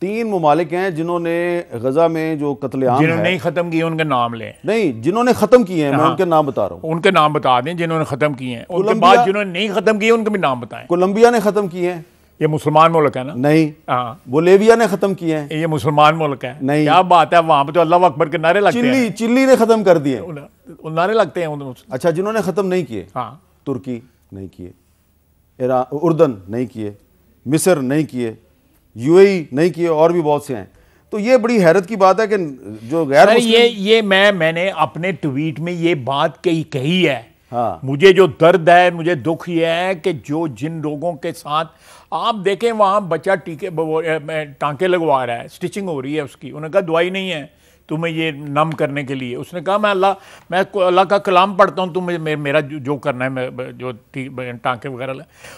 तीन ममालिक हैं जिन्होंने गजा में जो कतलेआम जिन्होंने नहीं ख़त्म किए उनके नाम लें नहीं जिन्होंने ख़त्म किए हैं मैं हाँ। उनके नाम बता रहा हूँ उनके नाम बता दें जिन्होंने ख़त्म किए हैं उनके बाद जिन्होंने नहीं ख़त्म किए उनके भी नाम बताएं कोलंबिया ने ख़त्म किए हैं ये मुसलमान मुल्क है ना नहीं बोलेविया हाँ। ने खत्म किए हैं ये मुसलमान मुल्क है नहीं क्या बात है वहां पर तो अल्लाह अकबर के नारे लगते चिल्ली हैं चिल्ली ने खत्म कर दिए नारे लगते हैं अच्छा जिन्होंने खत्म नहीं किए हाँ। तुर्की नहीं किए उर्दन नहीं किए मिस्र नहीं किए यूएई नहीं किए और भी बहुत से हैं तो ये बड़ी हैरत की बात है कि जो गैर ये ये मैं मैंने अपने ट्वीट में ये बात कही कही है हाँ। मुझे जो दर्द है मुझे दुख यह है कि जो जिन लोगों के साथ आप देखें वहाँ बच्चा टीके टाँके लगवा रहा है स्टिचिंग हो रही है उसकी उन्होंने कहा दवाई नहीं है तुम्हें ये नम करने के लिए उसने कहा मैं अल्लाह मैं अल्लाह का कलाम पढ़ता हूँ तुम्हें मेरा जो करना है मैं जो टाँके वगैरह